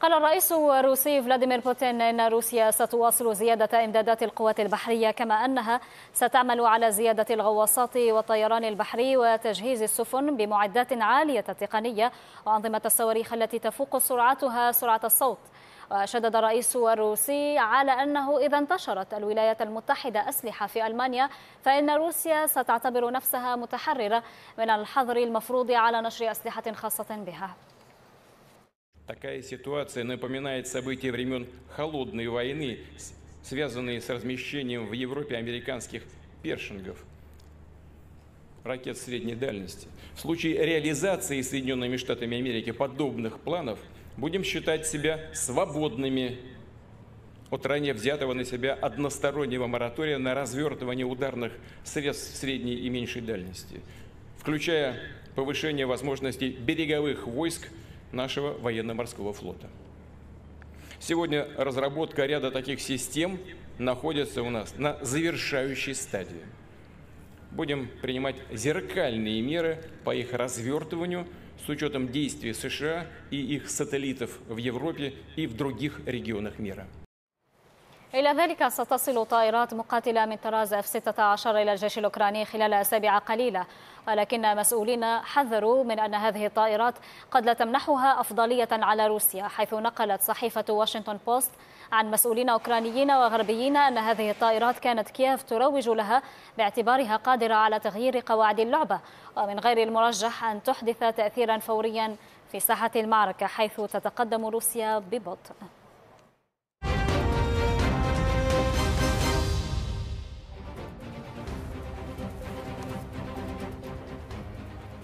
قال الرئيس الروسي فلاديمير بوتين إن روسيا ستواصل زيادة إمدادات القوات البحرية كما أنها ستعمل على زيادة الغواصات والطيران البحري وتجهيز السفن بمعدات عالية التقنية وأنظمة الصواريخ التي تفوق سرعتها سرعة الصوت وشدد الرئيس الروسي على أنه إذا انتشرت الولايات المتحدة أسلحة في ألمانيا فإن روسيا ستعتبر نفسها متحررة من الحظر المفروض على نشر أسلحة خاصة بها Такая ситуация напоминает события времен Холодной войны, связанные с размещением в Европе американских першингов ракет средней дальности. В случае реализации Соединенными Штатами Америки подобных планов будем считать себя свободными от ранее взятого на себя одностороннего моратория на развертывание ударных средств средней и меньшей дальности, включая повышение возможностей береговых войск – нашего военно-морского флота. Сегодня разработка ряда таких систем находится у нас на завершающей стадии. Будем принимать зеркальные меры по их развертыванию с учетом действий США и их сателлитов в Европе и в других регионах мира. إلى ذلك ستصل طائرات مقاتلة من طراز F-16 إلى الجيش الأوكراني خلال أسابيع قليلة ولكن مسؤولين حذروا من أن هذه الطائرات قد لا تمنحها أفضلية على روسيا حيث نقلت صحيفة واشنطن بوست عن مسؤولين أوكرانيين وغربيين أن هذه الطائرات كانت كييف تروج لها باعتبارها قادرة على تغيير قواعد اللعبة ومن غير المرجح أن تحدث تأثيرا فوريا في ساحة المعركة حيث تتقدم روسيا ببطء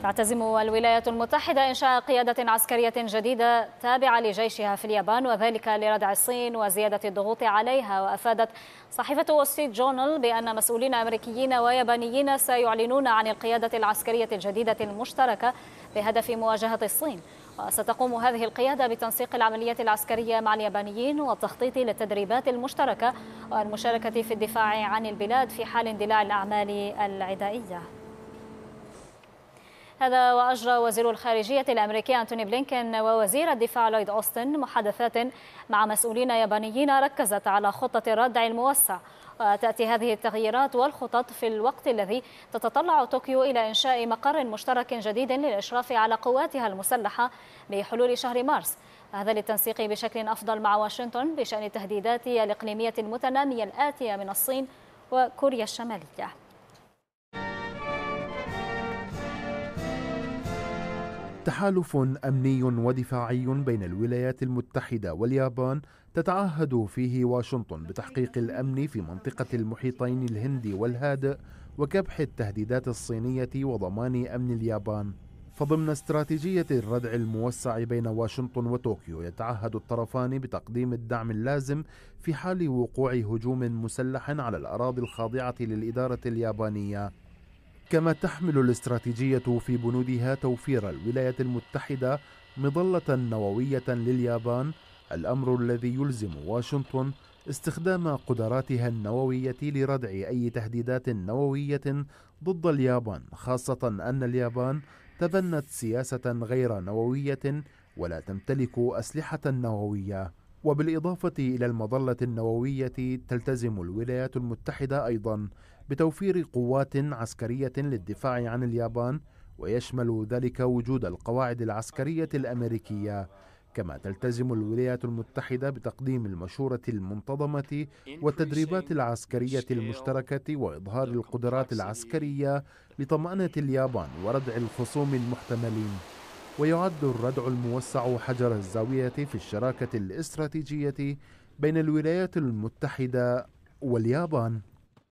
تعتزم الولايات المتحدة إنشاء قيادة عسكرية جديدة تابعة لجيشها في اليابان وذلك لردع الصين وزيادة الضغوط عليها وأفادت صحيفة وستيت ستريت جورنال بأن مسؤولين أمريكيين ويابانيين سيعلنون عن القيادة العسكرية الجديدة المشتركة بهدف مواجهة الصين وستقوم هذه القيادة بتنسيق العمليات العسكرية مع اليابانيين والتخطيط للتدريبات المشتركة والمشاركة في الدفاع عن البلاد في حال اندلاع الأعمال العدائية هذا وأجرى وزير الخارجية الأمريكي أنتوني بلينكن ووزير الدفاع لويد أوستن محادثات مع مسؤولين يابانيين ركزت على خطة الردع الموسع وتأتي هذه التغييرات والخطط في الوقت الذي تتطلع طوكيو إلى إنشاء مقر مشترك جديد للإشراف على قواتها المسلحة بحلول شهر مارس هذا للتنسيق بشكل أفضل مع واشنطن بشأن التهديدات الإقليمية المتنامية الآتية من الصين وكوريا الشمالية تحالف امني ودفاعي بين الولايات المتحده واليابان تتعهد فيه واشنطن بتحقيق الامن في منطقه المحيطين الهندي والهادئ وكبح التهديدات الصينيه وضمان امن اليابان فضمن استراتيجية الردع الموسع بين واشنطن وطوكيو يتعهد الطرفان بتقديم الدعم اللازم في حال وقوع هجوم مسلح على الأراضي الخاضعة للإدارة اليابانية كما تحمل الاستراتيجية في بنودها توفير الولايات المتحدة مظلة نووية لليابان الأمر الذي يلزم واشنطن استخدام قدراتها النووية لردع أي تهديدات نووية ضد اليابان خاصة أن اليابان تبنت سياسة غير نووية ولا تمتلك أسلحة نووية وبالإضافة إلى المظلة النووية تلتزم الولايات المتحدة أيضا بتوفير قوات عسكرية للدفاع عن اليابان ويشمل ذلك وجود القواعد العسكرية الأمريكية كما تلتزم الولايات المتحدة بتقديم المشورة المنتظمة والتدريبات العسكرية المشتركة وإظهار القدرات العسكرية لطمأنة اليابان وردع الخصوم المحتملين ويعد الردع الموسع حجر الزاوية في الشراكة الاستراتيجية بين الولايات المتحدة واليابان